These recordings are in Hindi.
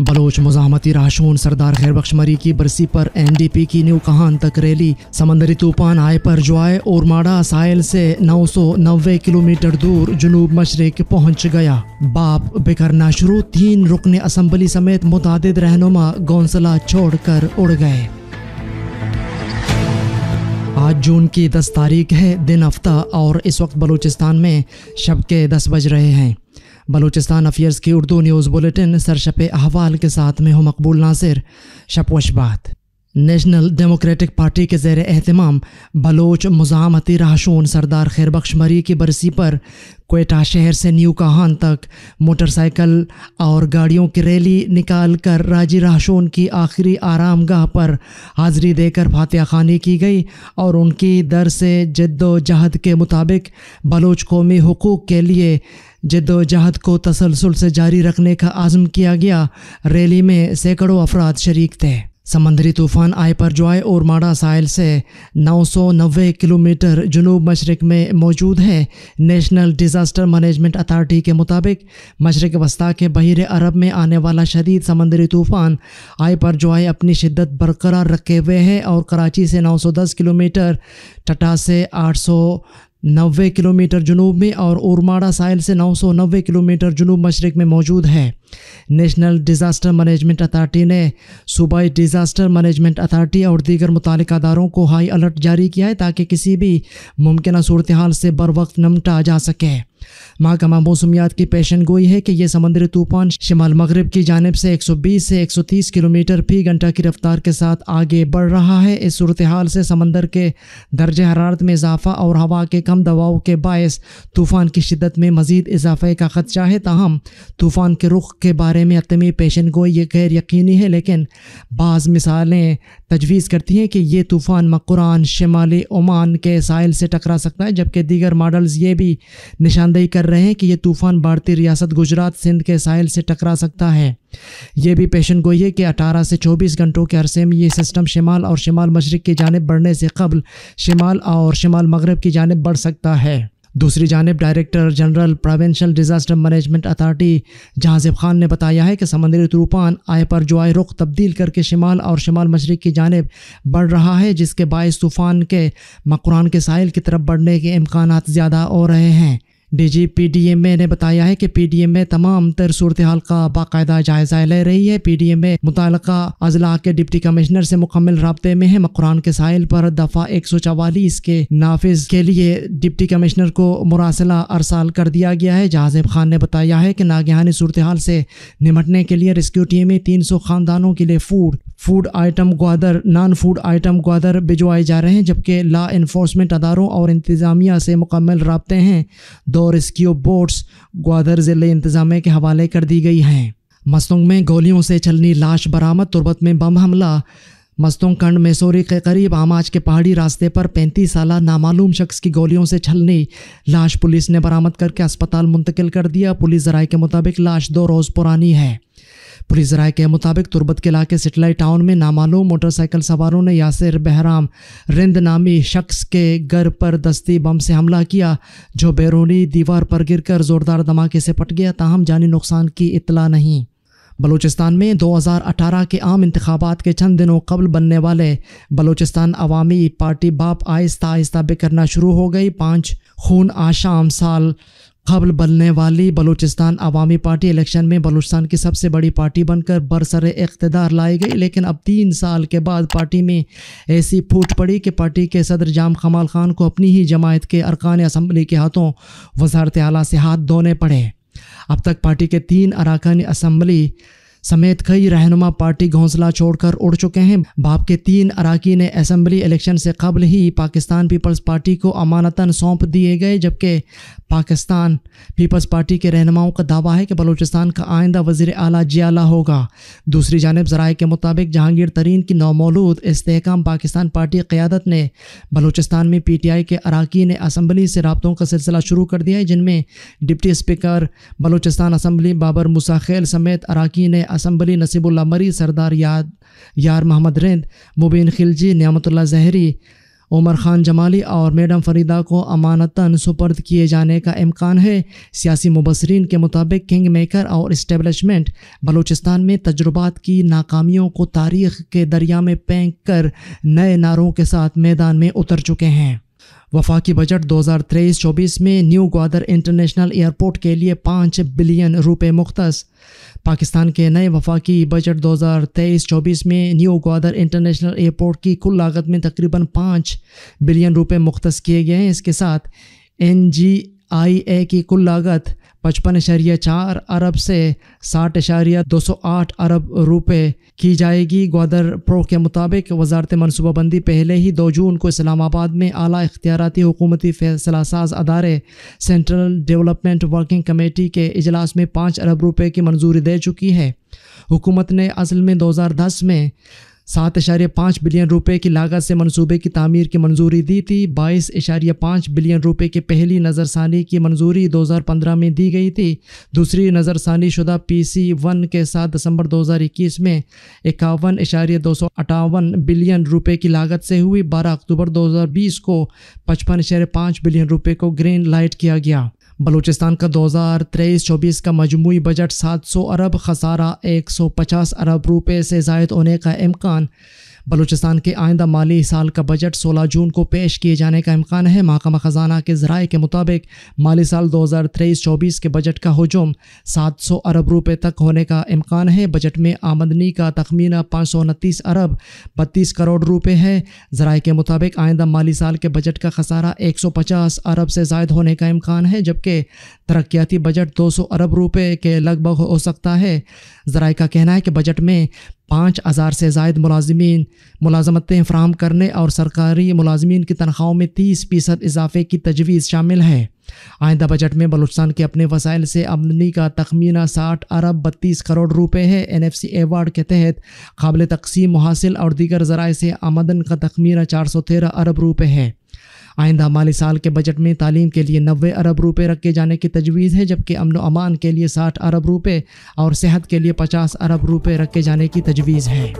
बलोच मजामती राशून सरदार खैरबख्श मरी की बरसी पर एनडीपी की न्यू कहान तक रैली समंदरी तूफान आय पर जुआए और माड़ा साइल से नब्बे किलोमीटर दूर जुनूब मशरक पहुंच गया बाप बिखरना शुरू तीन रुकन असम्बली समेत मुतद रहनुमा गौसला छोड़ कर उड़ गए आज जून की दस तारीख है दिन हफ्ता और इस वक्त बलूचिस्तान में शब के दस बज रहे हैं बलूचिस्तान अफेयर्स की उर्दू न्यूज़ बुलेटिन सरशप अहवाल के साथ में हूँ मकबूल नासिर बात नेशनल डेमोक्रेटिक पार्टी के जेर अहतमाम बलोच मुजामती राहशून सरदार खैरबख्श मरी की बरसी पर कोयटा शहर से न्यू काहान तक मोटरसाइकिल और गाड़ियों की रैली निकाल कर राजी राहशून की आखिरी आराम गाह पर हाजिरी देकर फातिया खानी की गई और उनकी दर से जद्दोजहद के मुताबिक बलोच कौमी हकूक़ के लिए जद्दोजहद को तसलसल से जारी रखने का आज़म किया गया रैली में सैकड़ों अफराद शरीक थे समंदरी तूफान आय पर जॉय और माड़ा साइल से 990 किलोमीटर जनूब मशरक में मौजूद है नेशनल डिज़ास्टर मैनेजमेंट अथार्टी के मुताबिक मशरक वस्ती के बहर अरब में आने वाला शदीद समंदरी तूफ़ान आय पर जॉय अपनी शिद्दत बरकरार रखे हुए है और कराची से 910 किलोमीटर टटा से सौ नब्बे किलोमीटर जनूब में और उर्माड़ा साहिल से 990 किलोमीटर जनूब मशरक में मौजूद है नेशनल डिज़ास्टर मैनेजमेंट अथॉरिटी ने सूबाई डिज़ास्टर मैनेजमेंट अथॉरिटी और दीगर मुतल अदारों को हाई अलर्ट जारी किया है ताकि किसी भी मुमकिन सूरत हाल से बर वक्त नमटा जा सके महकमा मौसमियात की पेशन गोई है कि यह समंदरी तूफान शिमाल मगरब की जानब से 120 से 130 किलोमीटर फी घंटा की रफ्तार के साथ आगे बढ़ रहा है इस सूरत हाल से समंदर के दर्ज हरारत में इजाफा और हवा के कम दबाव के बायस तूफ़ान की शिदत में मजीद इजाफे का खदशा है ताहम तूफ़ान के रुख के बारे में अतमी पेशन गोई ये गैर यकीनी है लेकिन बाज़ मिसालें तजवीज़ करती हैं कि ये तूफ़ान मकुरान शमाली ओमान के साइल से टकरा सकता है जबकि दीगर मॉडल्स ये भी निशानदेही कर रहे हैं कि यह तूफ़ान भारतीय रियासत गुजरात सिंध के साइल से टकरा सकता है ये भी पेशन गोई है कि अठारह से चौबीस घंटों के अरसे में ये सिस्टम शमाल और शमाल मशरक़ की जानब बढ़ने से कबल शिमाल और शमाल मगरब की जानब बढ़ सकता है दूसरी जानब director general provincial disaster management authority Jahanzeb Khan ने बताया है कि समंदरी तूफान आय पर जो आय रुख तब्दील करके शिमाल और शिमाल मशरक़ की जानब बढ़ रहा है जिसके बायस तूफ़ान के मकुरान के साहिल की तरफ बढ़ने के इम्कान ज़्यादा हो रहे हैं डीजी पीडीएमए ने बताया है कि पीडीएमए तमाम तर सूरत हाल का बाकायदा जायजा ले रही है पीडीएमए मुतल अजला के डिप्टी कमिश्नर से मुकम्मल रबते में है मकुरान के साइल पर दफा एक सौ चवालीस के नाफिज के लिए डिप्टी कमिश्नर को मुरासला अरसाल कर दिया गया है जहाजेब खान ने बताया है कि नागहानी सूरत हाल से निमटने के लिए रेस्क्यू टीमें तीन सौ खानदानों के लिए food food item Gwadar non food item Gwadar भिजवाए जा रहे हैं जबकि ला इन्फोर्समेंट अदारों और इंतज़ामिया से मुकम्मल रबते हैं दो रेस्क्यू बोट्स ग्वादर ज़िले इंतज़ामिया के हवाले कर दी गई हैं मसंग में गोलियों से चलनी लाश बरामद तुरबत में बम हमला मस्तोंखंड मैसोरी के करीब आमाज के पहाड़ी रास्ते पर पैंतीस साल नामालूम शख्स की गोलियों से छलनी लाश पुलिस ने बरामद करके अस्पताल मुंतकिल कर दिया पुलिस जराए के मुताबिक लाश दो रोज़ पुरानी है पुलिस जराए के मुताबिक तुरबत के इलाके सिटलाई टाउन में नामालूम मोटरसाइकिल सवारों ने यासिर बहराम रिंद नामी शख्स के घर पर दस्ती बम से हमला किया जो बैरूनी दीवार पर गिरकर ज़ोरदार धमाके से पट गया ताहम जानी नुकसान की इतला नहीं बलूचिस्तान में 2018 के आम इंतबात के चंद दिनों कबल बनने वाले बलूचिस्तान अवामी पार्टी बाप आहिस्ता आहिस्ता बिखरना शुरू हो गई पाँच खून आशाम साल कबल बनने वाली बलूचिस्तान अवामी पार्टी इलेक्शन में बलूचिस्तान की सबसे बड़ी पार्टी बनकर बरसर इकतदार लाई गई लेकिन अब तीन साल के बाद पार्टी में ऐसी फूट पड़ी कि पार्टी के सदर जाम कमाल खान को अपनी ही जमायत के अरकान असम्बली के हाथों वजारत अला से हाथ धोने पड़े अब तक पार्टी के तीन अराकान असम्बली समेत कई रहनुमा पार्टी घोंसला छोड़कर उड़ चुके हैं बाप के तीन ने असम्बली इलेक्शन से कबल ही पाकिस्तान पीपल्स पार्टी को अमानतन सौंप दिए गए जबकि पाकिस्तान पीपल्स पार्टी के रहनुमाओं का दावा है कि बलूचिस्तान का आइंदा वजीर अला जियाला होगा दूसरी जानब जराए के मुताबिक जहांगीर तरीन की नौमौलूद इसकाम पाकिस्तान पार्टी क़्यादत ने बलूचिस्तान में पी टी आई के अरकान असम्बली से रबतों का सिलसिला शुरू कर दिया है जिनमें deputy speaker Balochistan assembly Babar Musakhel समेत अरकान असम्बली नसीबुल्ला मरी सरदार याद यार मोहम्मद रिंद मुबीन खिलजी नियामतुल्ला जहरी उमर खान जमाली और मैडम फरीदा को अमानता सुपर्द किए जाने का इम्कान है सियासी मुबसरीन के मुताबिक किंग मेकर और इस्टेबलिशमेंट बलूचिस्तान में तजुर्बात की नाकामियों को तारीख के दरिया में पेंक कर नए नारों के साथ मैदान में उतर चुके हैं वफाकी बजट 2023-24 में न्यू ग्वादर इंटरनेशनल एयरपोर्ट के लिए पाँच बिलियन रुपए मुख्त पाकिस्तान के नए वफाकी बजट 2023-24 में न्यू ग्वादर इंटरनेशनल एयरपोर्ट की कुल लागत में तकरीबन पाँच बिलियन रुपए मुख्त किए गए हैं इसके साथ एन जी आई ए की कुल लागत पचपन इशारिया चार अरब से साठ इशारिया दो सौ आठ अरब रुपये की जाएगी ग्वादर प्रो के मुताबिक वजारत मनसूबाबंदी पहले ही दो जून को इस्लामाबाद में अला इख्तियारती हुकूमती फैसला साज अदारे सेंट्रल डेवलपमेंट वर्किंग कमेटी के अजलास में पाँच अरब रुपये की मंजूरी दे चुकी है हुकूमत ने असल में दो हज़ार दस में सात इशारे पाँच बिलियन रुपए की लागत से मंसूबे की तामीर की मंजूरी दी थी बाईस इशारे पाँच बिलियन रुपए की पहली नज़रसानी की मंजूरी 2015 में दी गई थी दूसरी नज़रसानी शुदा पी सी वन के साथ दिसंबर 2021 में इक्यावन इशारे दो सौ अट्ठावन बिलियन रुपए की लागत से हुई बारह अक्टूबर 2020 को पचपन इशारे पाँच बिलियन रुपये को ग्रीन लाइट किया गया बलूचिस्तान का 2023-24 का मजमू बजट 700 अरब खसारा 150 अरब रुपये से जायद होने का इम्कान बलूचिस्तान के आइंदा माली साल का बजट 16 जून को पेश किए जाने का इम्कान है महकमा ख़जाना के ज़राए के मुताबिक माली साल 2023-24 के बजट का हजूम 700 अरब रुपये तक होने का इम्कान है बजट में आमदनी का तखमीना पाँच अरब बत्तीस करोड़ रुपये है ज़राए के मुताबिक आइंदा माली साल के बजट का खसारा पचास अरब से जायद होने का इम्कान है जबकि तरक्याती बजट 200 अरब रुपये के लगभग हो सकता है ज़राए का कहना है कि बजट में पाँच हज़ार से जायद मुलाजमी मुलाजमतें फ्राहम करने और सरकारी मुलाजमी की तनख्वाहों में तीस फ़ीसद इजाफे की तजवीज़ शामिल है आइंदा बजट में बलोचस्तान के अपने वसाइल से आमदनी का तखमीना साठ अरब बत्तीस करोड़ रुपये है एन एफ सी एवार्ड के तहत काबिल तकसीम हासिल और दीगर जराए से आमदन का तखमीना चार सौ तेरह अरब रुपये है आइंदा माली साल के बजट में तालीम के लिए नबे अरब रुपये रखे जाने की तजवीज़ है जबकि अमन अमान के लिए साठ अरब रुपये और सेहत के लिए पचास अरब रुपये रखे जाने की तजवीज़ है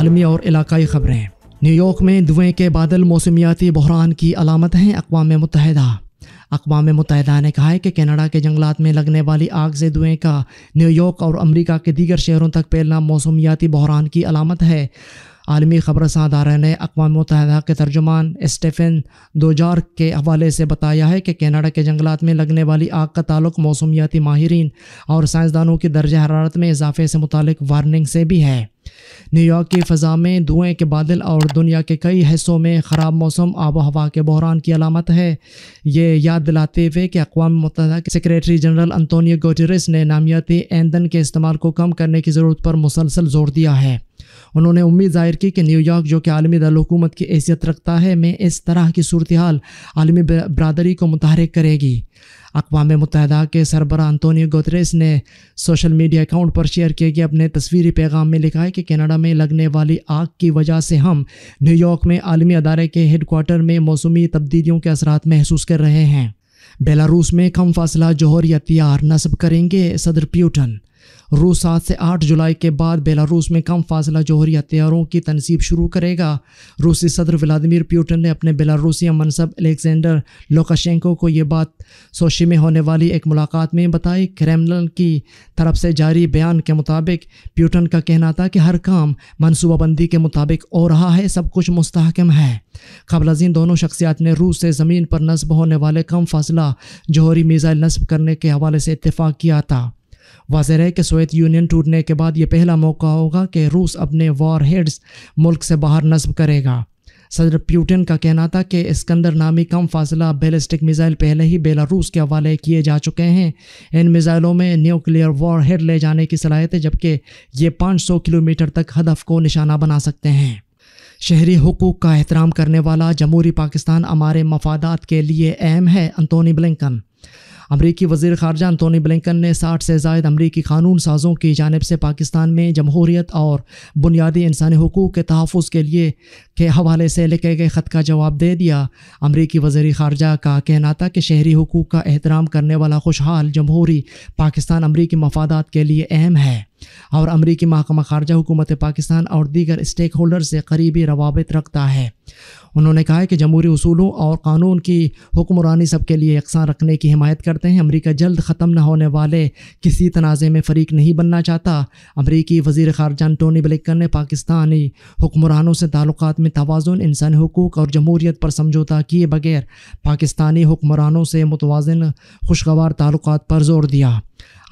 आलमी और इलाकई ख़बरें न्यूयॉर्क में धुएँ के बादल मौसमियाती बहरान की अलामत हैं अकवा मुतहदा अकवा मुतहदा ने कहा है कि कनाडा के जंगलात में लगने वाली आग से धुएँ का न्यूयॉर्क और अमरीका के दीगर शहरों तक फैलना मौसमियाती बहरान की अलामत है आलमी ख़बर साधारा ने अकवा मुतहदा के तर्जुमान स्टेफन दोजार के हवाले से बताया है कि कनाडा के जंगलात में लगने वाली आग का ताल्लुक मौसमियाती माहरीन और साइंसदानों की दर्ज हरारत में इजाफे से मुतल वार्निंग से भी है न्यूयॉर्क की फ़जा में धुएँ के बादल और दुनिया के कई हिस्सों में ख़राब मौसम आबो हवा के बहरान की अलामत है ये याद दिलाते हुए कि अकवा मुतहदा के सेक्रेटरी जनरल अंतोनियो गोटरस ने नामियाती ईंधन के इस्तेमाल को कम करने की ज़रूरत पर मुसलसल जोर दिया है उन्होंने उम्मीद ज़ाहिर की कि न्यूयॉर्क जो कि आलमी दारकूमत की हैसियत रखता है में इस तरह की सूरत हाल आलमी बरदरी को मुतहरक करेगी अकवा मुतहदा के सरबरा अंतोनी गोदरेस ने सोशल मीडिया अकाउंट पर शेयर किए गए अपने तस्वीरी पैगाम में लिखा है कि कनाडा में लगने वाली आग की वजह से हम न्यूयॉर्क में आलमी अदारे के हेड में मौसमी तब्दीलियों के असरा महसूस कर रहे हैं बेलारूस में कम फासला जौहर या तैयार नस्ब करेंगे सदर प्यूटन रूस सात से आठ जुलाई के बाद बेलारूस में कम फासला जौहरी हथियारों की तनसीब शुरू करेगा रूसी सदर व्लादिमिर प्यूटन ने अपने बेलारूसी मनसब अलेक्जेंडर लोकाशेंको को ये बात सोशी में होने वाली एक मुलाकात में बताई क्रेमलन की तरफ से जारी बयान के मुताबिक प्यूटन का कहना था कि हर काम मनसूबाबंदी के मुताबिक हो रहा है सब कुछ मुस्तकम है कबलजीन दोनों शख्सियात ने रूस से ज़मीन पर नस्ब होने वाले कम फासला जौहरी मिज़ाइल नस्ब करने के हवाले से इतफ़ाक़ किया था वाजह है कि सोवियत यूनियन टूटने के बाद ये पहला मौका होगा कि रूस अपने वॉर हेड्स मुल्क से बाहर नस्ब करेगा सदर प्यूटिन का कहना था कि इसकंदर नामी कम फासला बैलिस्टिक मिज़ाइल पहले ही बेलारूस के हवाले किए जा चुके हैं इन मिज़ाइलों में न्यूक्लियर वॉर हेड ले जाने की सलाहियत है जबकि ये 500 किलोमीटर तक हदफ को निशाना बना सकते हैं शहरी हकूक़ का एहतराम करने वाला जमहूरी पाकिस्तान हमारे मफादात के लिए अहम है अंतोनी ब्लिंकन अमरीकी वजीर खारजा अंतोनी ब्लिकन ने साठ से जायद अमरीकी कानून साजों की जानब से पाकिस्तान में जमहूरीत और बुनियादी इंसानी हकूक़ के तहफ़ के लिए के हवाले से लिखे गए ख़त का जवाब दे दिया अमरीकी वजीर खारजा का कहना था कि शहरी हकूक़ का एहतराम करने वाला खुशहाल जमहूरी पाकिस्तान अमरीकी मफादात के लिए अहम है और अमरीकी महकमा खारजा हुकूमत पाकिस्तान और दीगर स्टेक होल्डर से करीबी रवाबित रखता है उन्होंने कहा है कि जमहूरी असूलों और कानून की हुक्मरानी सबके लिए यकसां रखने की हमायत करते हैं अमरीका जल्द ख़त्म न होने वाले किसी तनाज़े में फ़रीक नहीं बनना चाहता अमरीकी वजीर खारजा टोनी ब्लिकन ने पाकिस्तानी हुक्मरानों से ताल्लुक में तोज़ुन इंसानी हकूक़ और जमहूरीत पर समझौता किए बगैर पाकिस्तानी हुक्मरानों से मुतवाजन खुशगवार ताल्लुक पर जोर दिया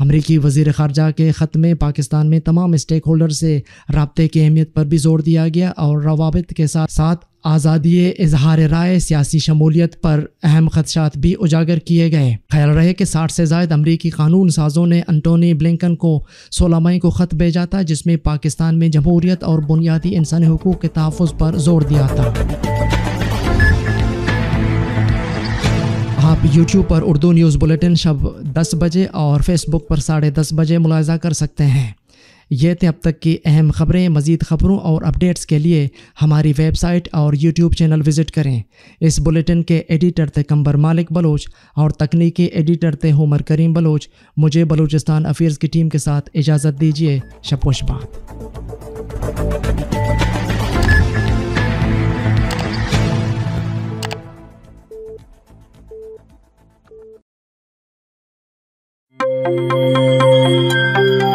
अमरीकी वजीर खारजा के ख़त में पाकिस्तान में तमाम स्टेक होल्डर से रबते की अहमियत पर भी जोर दिया गया और रवाबित के साथ साथ आज़ादी इजहार राय सियासी शमूलियत पर अहम खदशात भी उजागर किए गए ख्याल रहे कि साठ से जायद अमरीकी कानून साजों ने अंटोनी ब्लिंकन को सोलह मई को ख़त भेजा था जिसमें पाकिस्तान में जमहूरियत और बुनियादी इंसानी हकूक़ के तहफ़ पर जोर दिया था आप YouTube पर उर्दू न्यूज़ बुलेटिन शब 10 बजे और Facebook पर साढ़े दस बजे मुलायजा कर सकते हैं ये थे अब तक की अहम खबरें मज़ीद खबरों और अपडेट्स के लिए हमारी वेबसाइट और यूट्यूब चैनल विज़िट करें इस बुलेटिन के एडिटर थे कंबर मालिक बलोच और तकनीकी एडिटर थे होमर करीम बलोच मुझे बलूचिस्तान अफेयर्स की टीम के साथ इजाज़त दीजिए शपोशबाद Música